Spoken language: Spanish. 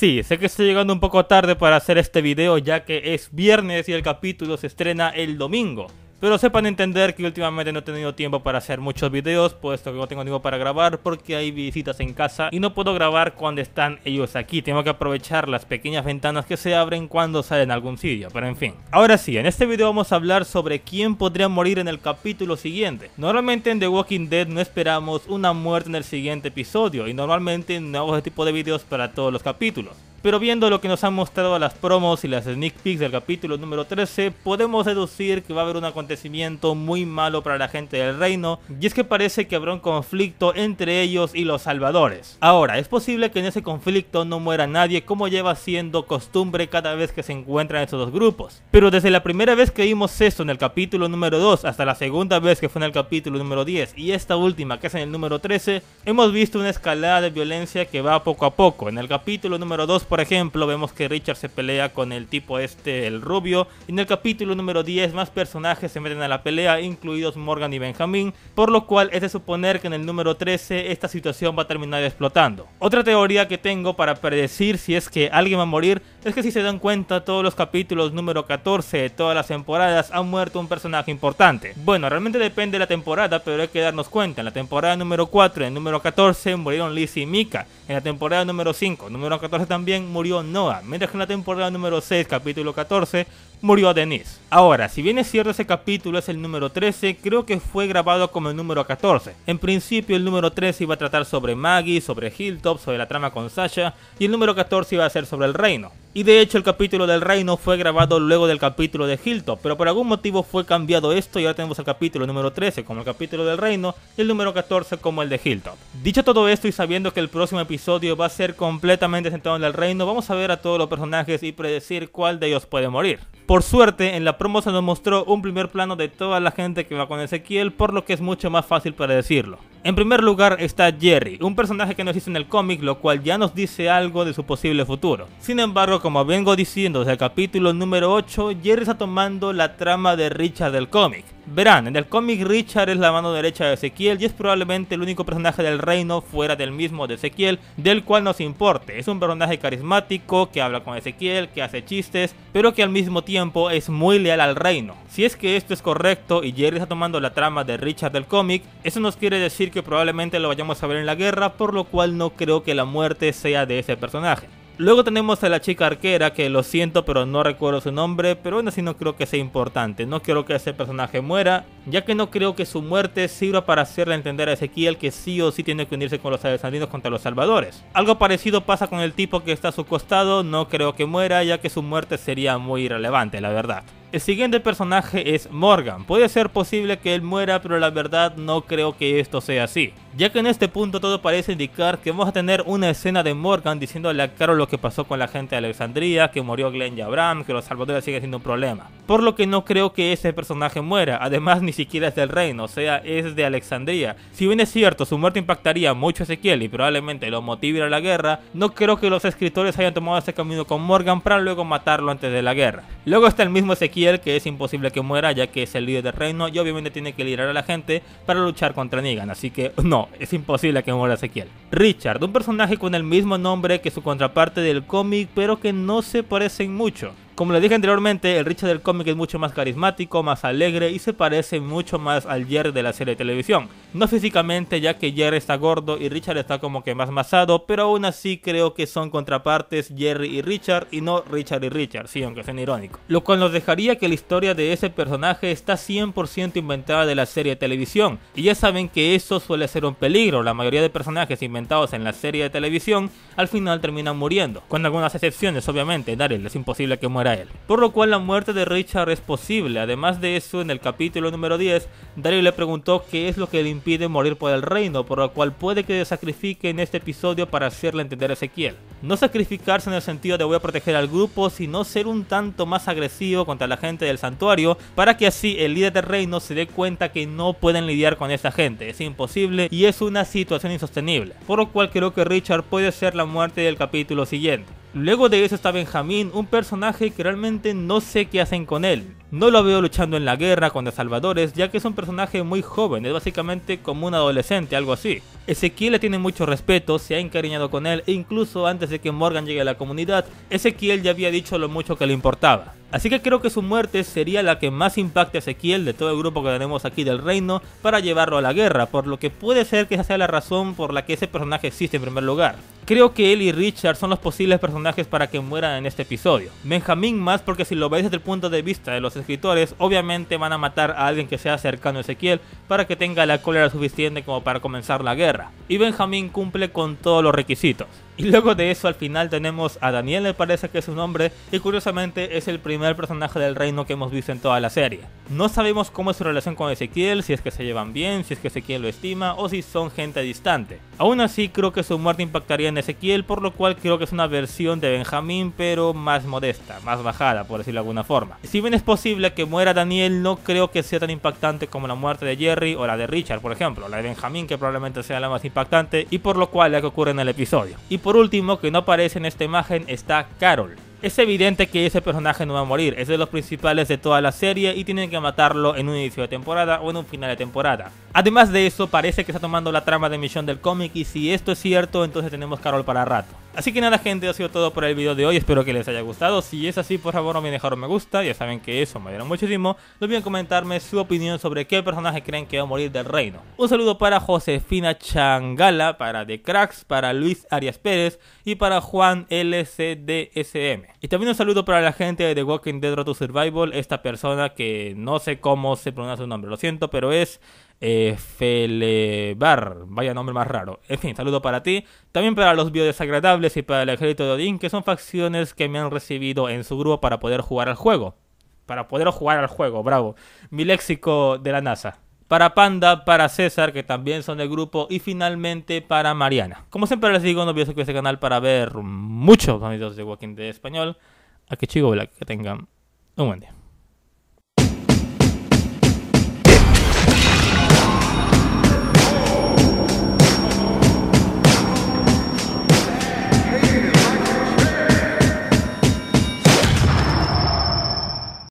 sí, sé que estoy llegando un poco tarde para hacer este video ya que es viernes y el capítulo se estrena el domingo. Pero sepan entender que últimamente no he tenido tiempo para hacer muchos videos, puesto que no tengo tiempo para grabar porque hay visitas en casa y no puedo grabar cuando están ellos aquí. Tengo que aprovechar las pequeñas ventanas que se abren cuando salen a algún sitio, pero en fin. Ahora sí, en este video vamos a hablar sobre quién podría morir en el capítulo siguiente. Normalmente en The Walking Dead no esperamos una muerte en el siguiente episodio y normalmente no hago este tipo de videos para todos los capítulos. Pero viendo lo que nos han mostrado las promos y las sneak peeks del capítulo número 13, podemos deducir que va a haber un acontecimiento muy malo para la gente del reino, y es que parece que habrá un conflicto entre ellos y los salvadores. Ahora, es posible que en ese conflicto no muera nadie como lleva siendo costumbre cada vez que se encuentran estos dos grupos. Pero desde la primera vez que vimos esto en el capítulo número 2 hasta la segunda vez que fue en el capítulo número 10 y esta última que es en el número 13, hemos visto una escalada de violencia que va poco a poco. En el capítulo número 2 por ejemplo, vemos que Richard se pelea con el tipo este, el rubio. Y En el capítulo número 10, más personajes se meten a la pelea, incluidos Morgan y Benjamin, por lo cual es de suponer que en el número 13 esta situación va a terminar explotando. Otra teoría que tengo para predecir si es que alguien va a morir es que si se dan cuenta, todos los capítulos número 14 de todas las temporadas han muerto un personaje importante. Bueno, realmente depende de la temporada, pero hay que darnos cuenta. En la temporada número 4 y el número 14 murieron Lizzie y Mika. En la temporada número 5, número 14 también murió Noah, mientras que en la temporada número 6, capítulo 14, murió Denise. Ahora, si bien es cierto ese capítulo es el número 13, creo que fue grabado como el número 14. En principio el número 13 iba a tratar sobre Maggie, sobre Hilltop, sobre la trama con Sasha, y el número 14 iba a ser sobre el reino. Y de hecho el capítulo del reino fue grabado luego del capítulo de Hilton, pero por algún motivo fue cambiado esto y ahora tenemos el capítulo número 13 como el capítulo del reino y el número 14 como el de Hilton. Dicho todo esto y sabiendo que el próximo episodio va a ser completamente centrado en el reino, vamos a ver a todos los personajes y predecir cuál de ellos puede morir. Por suerte, en la promo se nos mostró un primer plano de toda la gente que va con Ezequiel, por lo que es mucho más fácil para decirlo. En primer lugar está Jerry, un personaje que no existe en el cómic, lo cual ya nos dice algo de su posible futuro. Sin embargo, como vengo diciendo desde el capítulo número 8, Jerry está tomando la trama de Richard del cómic. Verán, en el cómic Richard es la mano derecha de Ezequiel y es probablemente el único personaje del reino fuera del mismo de Ezequiel del cual nos importe. Es un personaje carismático que habla con Ezequiel, que hace chistes, pero que al mismo tiempo es muy leal al reino. Si es que esto es correcto y Jerry está tomando la trama de Richard del cómic, eso nos quiere decir que probablemente lo vayamos a ver en la guerra, por lo cual no creo que la muerte sea de ese personaje. Luego tenemos a la chica arquera, que lo siento, pero no recuerdo su nombre, pero aún así no creo que sea importante. No quiero que ese personaje muera, ya que no creo que su muerte sirva para hacerle entender a Ezequiel que sí o sí tiene que unirse con los avesandidos contra los salvadores. Algo parecido pasa con el tipo que está a su costado, no creo que muera, ya que su muerte sería muy irrelevante, la verdad. El siguiente personaje es Morgan. Puede ser posible que él muera, pero la verdad no creo que esto sea así. Ya que en este punto todo parece indicar que vamos a tener una escena de Morgan diciéndole a Carol lo que pasó con la gente de Alexandria, que murió Glenn y Abraham, que los salvadores siguen siendo un problema. Por lo que no creo que ese personaje muera, además ni siquiera es del reino, o sea, es de Alexandria. Si bien es cierto, su muerte impactaría mucho a Ezequiel y probablemente lo motive a la guerra, no creo que los escritores hayan tomado ese camino con Morgan para luego matarlo antes de la guerra. Luego está el mismo Ezequiel que es imposible que muera ya que es el líder del reino y obviamente tiene que liderar a la gente para luchar contra Negan, así que no, es imposible que muera Ezequiel. Richard, un personaje con el mismo nombre que su contraparte del cómic, pero que no se parecen mucho. Como les dije anteriormente, el Richard del cómic es mucho más carismático, más alegre y se parece mucho más al Jerry de la serie de televisión. No físicamente, ya que Jerry está gordo y Richard está como que más masado, pero aún así creo que son contrapartes Jerry y Richard y no Richard y Richard, sí, aunque sea irónico. Lo cual nos dejaría que la historia de ese personaje está 100% inventada de la serie de televisión. Y ya saben que eso suele ser un peligro, la mayoría de personajes inventados en la serie de televisión al final terminan muriendo. Con algunas excepciones, obviamente, Daryl, es imposible que muera por lo cual la muerte de Richard es posible. Además de eso, en el capítulo número 10, Dario le preguntó qué es lo que le impide morir por el reino, por lo cual puede que sacrifique en este episodio para hacerle entender a Ezequiel. No sacrificarse en el sentido de voy a proteger al grupo, sino ser un tanto más agresivo contra la gente del santuario, para que así el líder del reino se dé cuenta que no pueden lidiar con esta gente, es imposible y es una situación insostenible. Por lo cual creo que Richard puede ser la muerte del capítulo siguiente. Luego de eso está Benjamín, un personaje que realmente no sé qué hacen con él. No lo veo luchando en la guerra contra salvadores, ya que es un personaje muy joven, es básicamente como un adolescente, algo así. Ezequiel le tiene mucho respeto, se ha encariñado con él e incluso antes de que Morgan llegue a la comunidad, Ezequiel ya había dicho lo mucho que le importaba. Así que creo que su muerte sería la que más impacte a Ezequiel de todo el grupo que tenemos aquí del reino para llevarlo a la guerra, por lo que puede ser que esa sea la razón por la que ese personaje existe en primer lugar. Creo que él y Richard son los posibles personajes para que mueran en este episodio. Benjamín más porque si lo veis desde el punto de vista de los escritores, obviamente van a matar a alguien que sea cercano a Ezequiel para que tenga la cólera suficiente como para comenzar la guerra. Y Benjamín cumple con todos los requisitos. Y luego de eso al final tenemos a Daniel, me parece que es su nombre, y curiosamente es el primer personaje del reino que hemos visto en toda la serie. No sabemos cómo es su relación con Ezequiel, si es que se llevan bien, si es que Ezequiel lo estima o si son gente distante. Aún así creo que su muerte impactaría en Ezequiel, por lo cual creo que es una versión de Benjamín pero más modesta, más bajada por decirlo de alguna forma. Si bien es posible que muera Daniel, no creo que sea tan impactante como la muerte de Jerry o la de Richard, por ejemplo, la de Benjamín que probablemente sea la más impactante y por lo cual la que ocurre en el episodio por último, que no aparece en esta imagen, está Carol. Es evidente que ese personaje no va a morir, es de los principales de toda la serie y tienen que matarlo en un inicio de temporada o en un final de temporada. Además de eso, parece que está tomando la trama de misión del cómic y si esto es cierto, entonces tenemos Carol para rato. Así que nada gente, ha sido todo por el video de hoy, espero que les haya gustado, si es así por favor no me dejaron un me gusta, ya saben que eso me ayuda muchísimo, no olviden comentarme su opinión sobre qué personaje creen que va a morir del reino. Un saludo para Josefina Changala, para The Cracks, para Luis Arias Pérez y para Juan LCDSM. Y también un saludo para la gente de The Walking Dead Road to Survival, esta persona que no sé cómo se pronuncia su nombre, lo siento, pero es eh, vaya nombre más raro. En fin, saludo para ti. También para los biodesagradables y para el ejército de Odín, que son facciones que me han recibido en su grupo para poder jugar al juego. Para poder jugar al juego, bravo. Mi léxico de la NASA. Para Panda, para César, que también son del grupo, y finalmente para Mariana. Como siempre les digo, no olviden suscribirse este canal para ver muchos amigos de Walking de español. A que chico, que tengan un buen día.